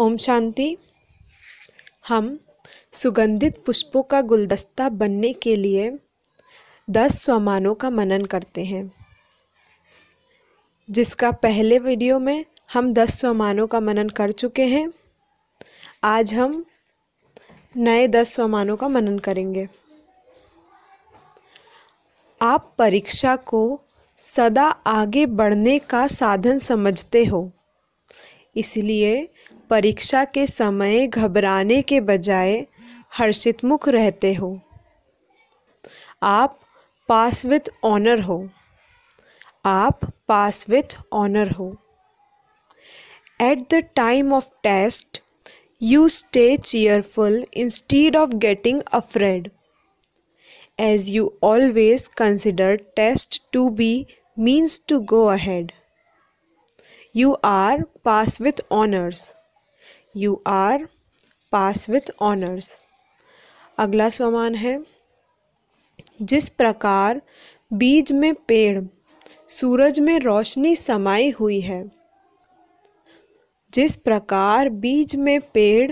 ओम शांति हम सुगंधित पुष्पों का गुलदस्ता बनने के लिए दस स्वमानों का मनन करते हैं जिसका पहले वीडियो में हम दस स्वमानों का मनन कर चुके हैं आज हम नए दस स्वमानों का मनन करेंगे आप परीक्षा को सदा आगे बढ़ने का साधन समझते हो इसलिए परीक्षा के समय घबराने के बजाय हर्षितमुख रहते हो आप पास विथ ऑनर हो आप पास विथ ऑनर हो at the time of test you stay in instead of getting afraid as you always consider test to be means to go ahead you are pass with honours you are pass with honours अगला स्वमान है जिस प्रकार बीज में पेड़ सूरज में रोशनी समाई हुई है जिस प्रकार बीज में पेड़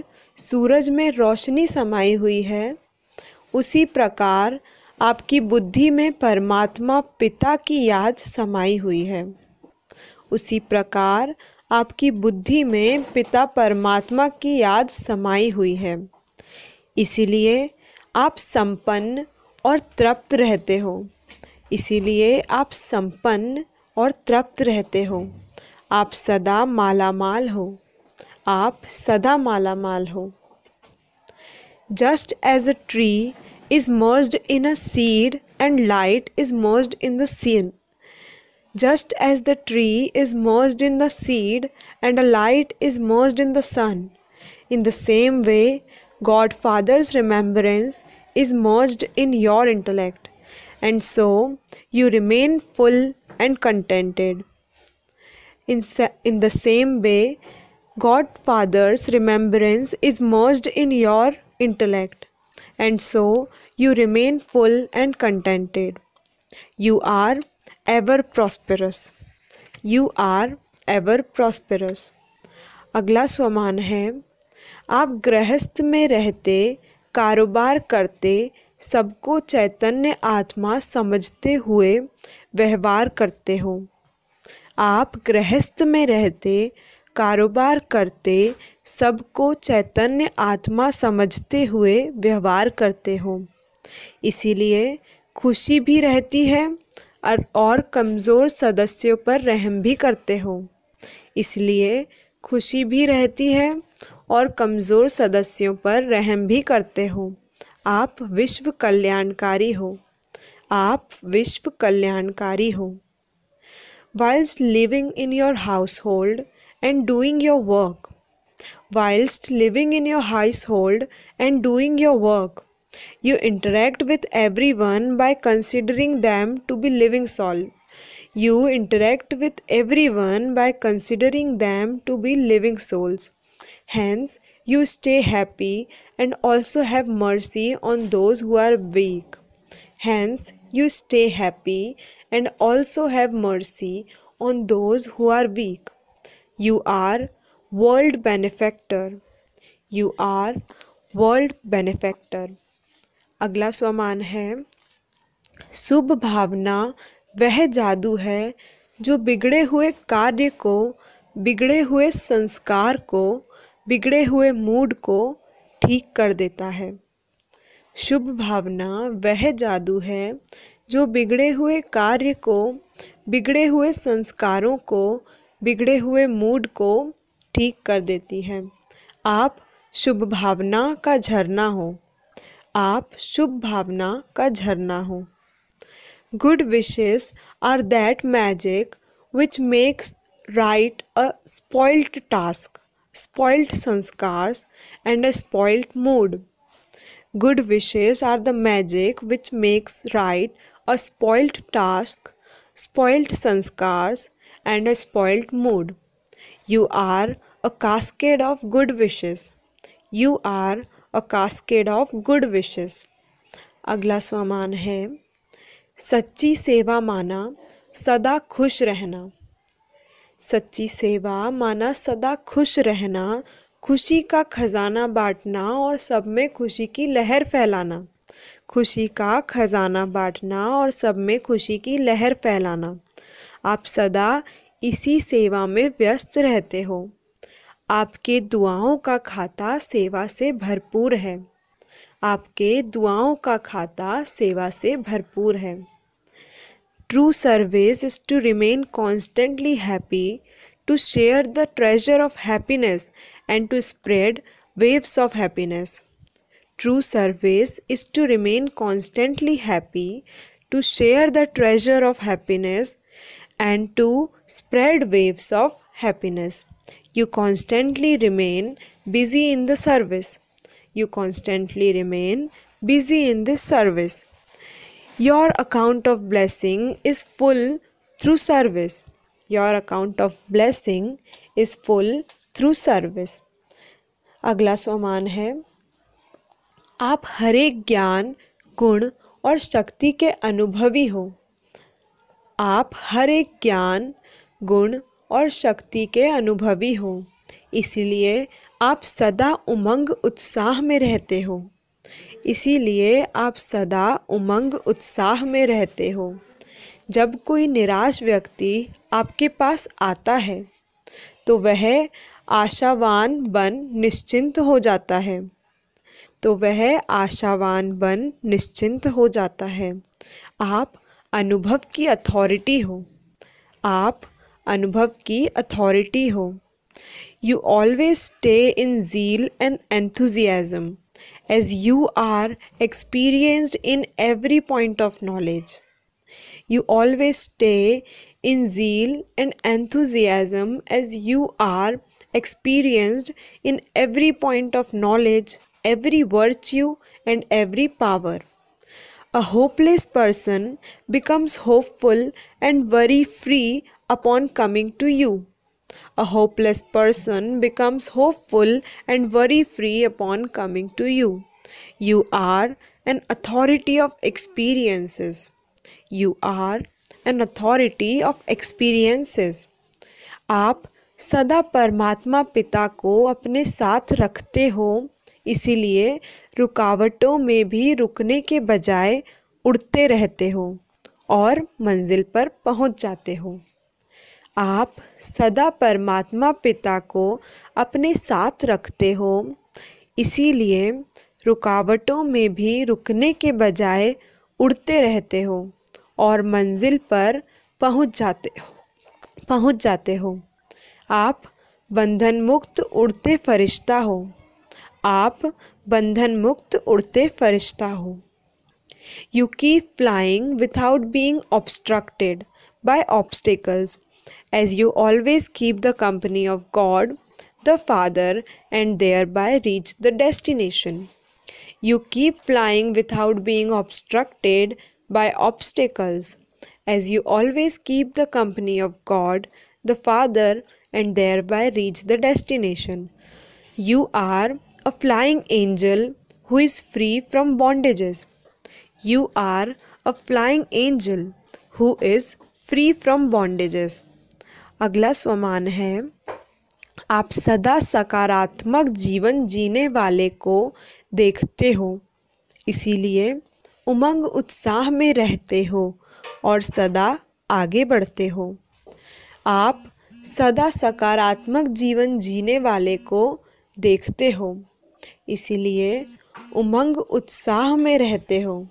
सूरज में रोशनी समाई हुई है उसी प्रकार आपकी बुद्धि में परमात्मा पिता की याद समाई हुई है उसी प्रकार आपकी बुद्धि में पिता परमात्मा की याद समाई हुई है इसीलिए आप संपन्न और तृप्त रहते हो इसीलिए आप संपन्न और तृप्त रहते हो आप सदा मालामाल हो आप सदा मालामाल हो just as a tree is merge in a seed and light is merge in the scene Just as the tree is merged in the seed and a light is merged in the sun, in the same way, Godfather's remembrance is merged in your intellect, and so you remain full and contented. In, in the same way, Godfather's remembrance is merged in your intellect, and so you remain full and contented. You are ever prosperous you are ever prosperous अगला स्वमान है आप गृहस्थ में रहते कारोबार करते सबको चैतन्य आत्मा समझते हुए व्यवहार करते हो आप गृहस्थ में रहते कारोबार करते सबको चैतन्य आत्मा समझते हुए व्यवहार करते हो इसीलिए खुशी भी रहती है और, और कमज़ोर सदस्यों पर रहम भी करते हो इसलिए खुशी भी रहती है और कमज़ोर सदस्यों पर रहम भी करते हो आप विश्व कल्याणकारी हो आप विश्व कल्याणकारी हो whilst living in your household and doing your work whilst living in your household and doing your work You interact with everyone by considering them to be living soul. You interact with everyone by considering them to be living souls. Hence, you stay happy and also have mercy on those who are weak. Hence, you stay happy and also have mercy on those who are weak. You are world benefactor. You are world benefactor. अगला स्वमान है शुभ भावना वह जादू है जो बिगड़े हुए कार्य को बिगड़े हुए संस्कार को बिगड़े हुए मूड को ठीक कर देता है शुभ भावना वह जादू है जो बिगड़े हुए कार्य को बिगड़े हुए संस्कारों को बिगड़े हुए मूड को ठीक कर देती है आप शुभ भावना का झरना हो आप शुभ भावना का झरना हो good wishes are that magic which makes right a spoiled task spoiled sanskar and a spoiled mood good wishes are the magic which makes right a spoiled task spoiled sanskar and a spoiled mood you are a cascade of good wishes you are a cascade of good wishes अगला स्वमान है सच्ची सेवा माना सदा खुश रहना सच्ची सेवा माना सदा खुश रहना खुशी का खजाना बांटना और सब में खुशी की लहर फैलाना खुशी का खजाना बांटना और सब में खुशी की लहर फैलाना आप सदा इसी सेवा में व्यस्त रहते हो आपके दुआओं का खाता सेवा से भरपूर है आपके दुआओं का खाता सेवा से भरपूर है true service is to remain constantly happy to share the treasure of happiness and to spread waves of happiness true service is to remain constantly happy to share the treasure of happiness and to spread waves of happiness You constantly remain busy in the service. You constantly remain busy in this service. Your account of blessing is full through service. Your account of blessing is full through service अगला सोमान है आप हरेक ज्ञान गुण और शक्ति के अनुभवी हो आप हर एक ज्ञान गुण और शक्ति के अनुभवी हो इसलिए आप सदा उमंग उत्साह में रहते हो इसीलिए आप सदा उमंग उत्साह में रहते हो जब कोई निराश व्यक्ति आपके पास आता है तो वह आशावान बन निश्चिंत हो जाता है तो वह आशावान बन निश्चिंत हो जाता है आप अनुभव की अथॉरिटी हो आप अनुभव की अथॉरिटी हो you always stay in zeal and enthusiasm as you are experienced in every point of knowledge you always stay in zeal and enthusiasm as you are experienced in every point of knowledge every virtue and every power a hopeless person becomes hopeful and worry free upon coming to you. A hopeless person becomes hopeful and worry free upon coming to you. You are an authority of experiences. You are an authority of experiences. aap sada parmatma pita ko apne साथ rakhte ho इसीलिए rukavaton mein bhi rukne ke bajaye उड़ते रहते हो और मंजिल पर पहुंच जाते हो आप सदा परमात्मा पिता को अपने साथ रखते हो इसीलिए रुकावटों में भी रुकने के बजाय उड़ते रहते हो और मंजिल पर पहुंच जाते हो पहुंच जाते हो आप बंधन मुक्त उड़ते फरिश्ता हो आप बंधन मुक्त उड़ते फरिश्ता हो you keep flying without being obstructed by obstacles, as you always keep the company of God, the Father, and thereby reach the destination. You keep flying without being obstructed by obstacles, as you always keep the company of God, the Father, and thereby reach the destination. You are a flying angel who is free from bondages. You are a flying angel who is free from bondages अगला स्वमान है आप सदा सकारात्मक जीवन जीने वाले को देखते हो इसीलिए उमंग उत्साह में रहते हो और सदा आगे बढ़ते हो आप सदा सकारात्मक जीवन जीने वाले को देखते हो इसीलिए उमंग उत्साह में रहते हो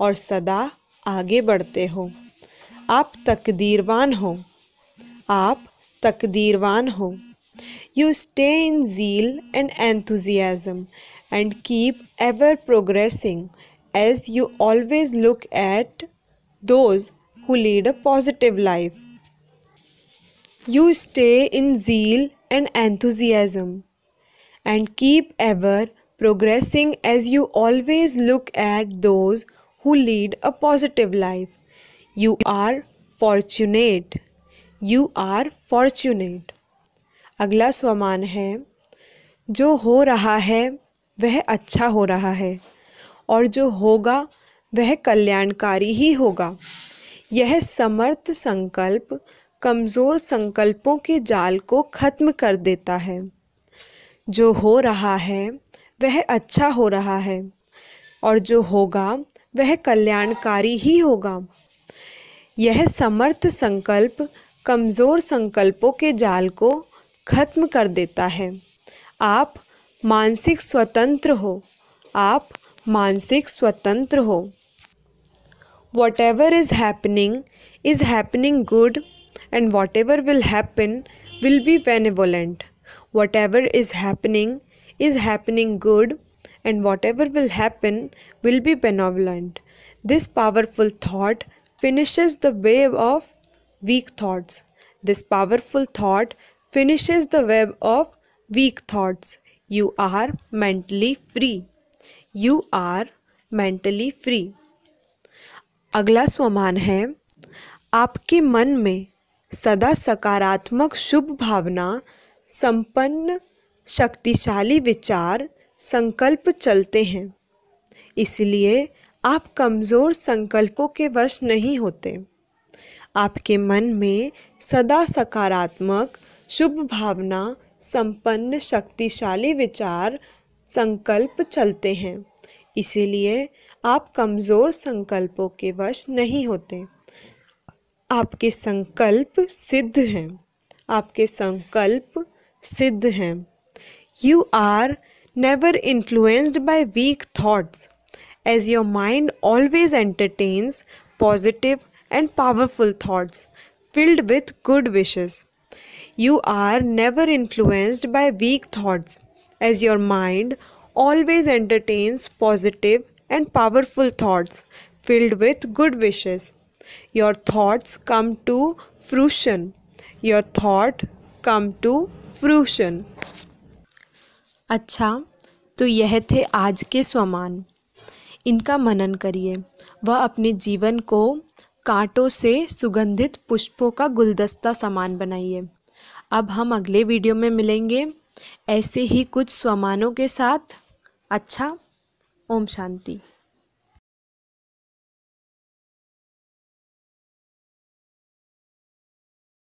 और सदा आगे बढ़ते हो आप तकदीरवान हो आप तकदीरवान हो you stay in zeal and enthusiasm and keep ever progressing as you always look at those who lead a positive life you stay in zeal and enthusiasm and keep ever progressing as you always look at those who lead a positive life you are fortunate you are fortunate अगला स्वमान है जो हो रहा है वह अच्छा हो रहा है और जो होगा वह कल्याणकारी ही होगा यह समर्थ संकल्प कमज़ोर संकल्पों के जाल को खत्म कर देता है जो हो रहा है वह अच्छा हो रहा है और जो होगा वह कल्याणकारी ही होगा यह समर्थ संकल्प कमज़ोर संकल्पों के जाल को खत्म कर देता है आप मानसिक स्वतंत्र हो आप मानसिक स्वतंत्र हो whatever is happening is happening good and whatever will happen will be benevolent whatever is happening is happening good and whatever will happen will be benevolent. This powerful thought finishes the web of weak thoughts. This powerful thought finishes the web of weak thoughts. You are mentally free. You are mentally free. अगला स्वमान है आपके मन में सदा सकारात्मक शुभ भावना संपन्न शक्तिशाली विचार संकल्प चलते हैं इसलिए आप कमज़ोर संकल्पों के वश नहीं होते आपके मन में सदा सकारात्मक शुभ भावना संपन्न शक्तिशाली विचार संकल्प चलते हैं इसीलिए आप कमज़ोर संकल्पों के वश नहीं होते आपके संकल्प सिद्ध हैं आपके संकल्प सिद्ध हैं you are never influenced by weak thoughts as your mind always entertains positive and powerful thoughts filled with good wishes. You are never influenced by weak thoughts as your mind always entertains positive and powerful thoughts filled with good wishes. Your thoughts come to fruition. Your thought come to fruition. अच्छा तो यह थे आज के स्वमान इनका मनन करिए वह अपने जीवन को कांटों से सुगंधित पुष्पों का गुलदस्ता समान बनाइए अब हम अगले वीडियो में मिलेंगे ऐसे ही कुछ स्वमानों के साथ अच्छा ओम शांति